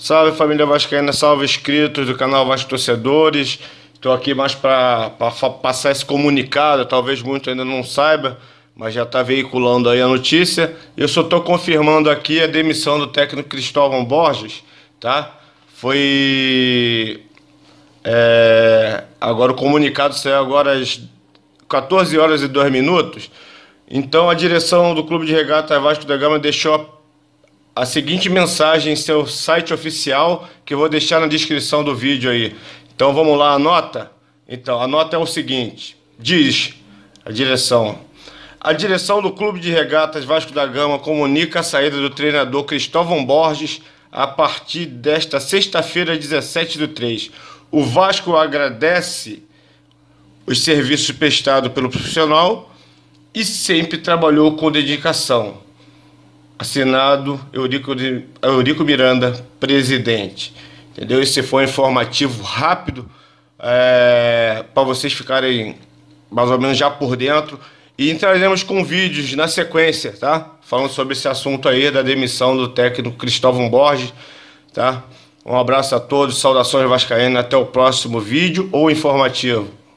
Salve família Vascaína, salve inscritos do canal Vasco Torcedores. Estou aqui mais para passar esse comunicado, talvez muito ainda não saiba, mas já está veiculando aí a notícia. Eu só estou confirmando aqui a demissão do técnico Cristóvão Borges, tá? Foi. É... agora o comunicado saiu agora às 14 horas e 2 minutos. Então a direção do Clube de Regatas Vasco da Gama deixou a a seguinte mensagem em seu site oficial que eu vou deixar na descrição do vídeo aí. Então vamos lá, a nota? Então, a nota é o seguinte: diz a direção. A direção do Clube de Regatas Vasco da Gama comunica a saída do treinador Cristóvão Borges a partir desta sexta-feira, 17 do 3. O Vasco agradece os serviços prestados pelo profissional e sempre trabalhou com dedicação. Assinado Eurico, de, Eurico Miranda, presidente. Entendeu? Esse foi um informativo rápido é, eh, para vocês ficarem mais ou menos já por dentro. E entraremos com vídeos na sequência, tá? Falando sobre esse assunto aí da demissão do técnico Cristóvão Borges, tá? Um abraço a todos, saudações vascaínas, até o próximo vídeo ou informativo.